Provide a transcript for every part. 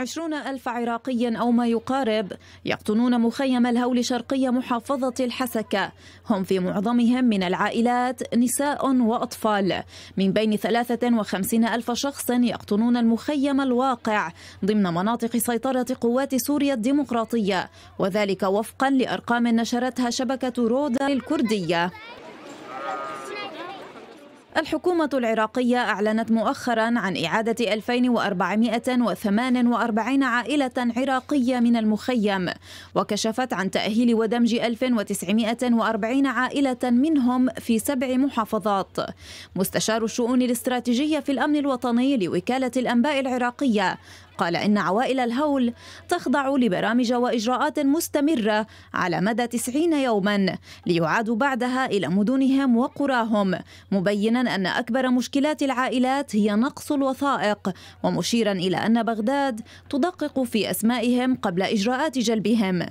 عشرون ألف عراقي أو ما يقارب يقطنون مخيم الهول شرقي محافظة الحسكة هم في معظمهم من العائلات نساء وأطفال من بين وخمسين ألف شخص يقطنون المخيم الواقع ضمن مناطق سيطرة قوات سوريا الديمقراطية وذلك وفقا لأرقام نشرتها شبكة رودا الكردية الحكومة العراقية أعلنت مؤخرا عن إعادة 2448 عائلة عراقية من المخيم وكشفت عن تأهيل ودمج 1940 عائلة منهم في سبع محافظات مستشار الشؤون الاستراتيجية في الأمن الوطني لوكالة الأنباء العراقية قال إن عوائل الهول تخضع لبرامج وإجراءات مستمرة على مدى 90 يوما ليعادوا بعدها إلى مدنهم وقراهم مبينا أن أكبر مشكلات العائلات هي نقص الوثائق ومشيرا إلى أن بغداد تدقق في أسمائهم قبل إجراءات جلبهم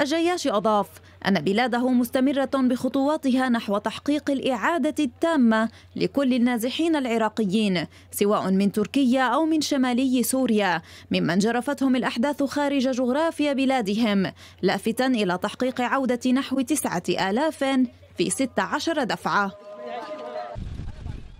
الجياش أضاف أن بلاده مستمرة بخطواتها نحو تحقيق الإعادة التامة لكل النازحين العراقيين سواء من تركيا أو من شمالي سوريا ممن جرفتهم الأحداث خارج جغرافيا بلادهم لافتا إلى تحقيق عودة نحو تسعة آلاف في 16 دفعة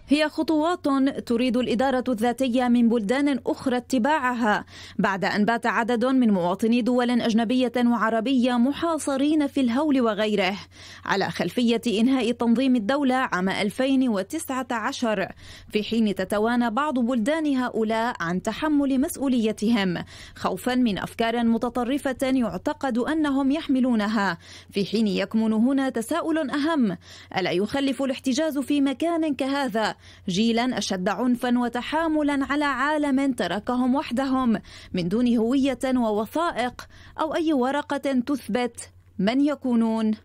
هي خطوات تريد الإدارة الذاتية من بلدان أخرى اتباعها بعد أن بات عدد من مواطني دول أجنبية وعربية محاصرين في الهول وغيره على خلفية إنهاء تنظيم الدولة عام 2019 في حين تتوانى بعض بلدان هؤلاء عن تحمل مسؤوليتهم خوفا من أفكار متطرفة يعتقد أنهم يحملونها في حين يكمن هنا تساؤل أهم ألا يخلف الاحتجاز في مكان كهذا جيلا أشد عنفا وتحاملا على عالم تركهم وحدهم من دون هوية ووثائق أو أي ورقة تثبت من يكونون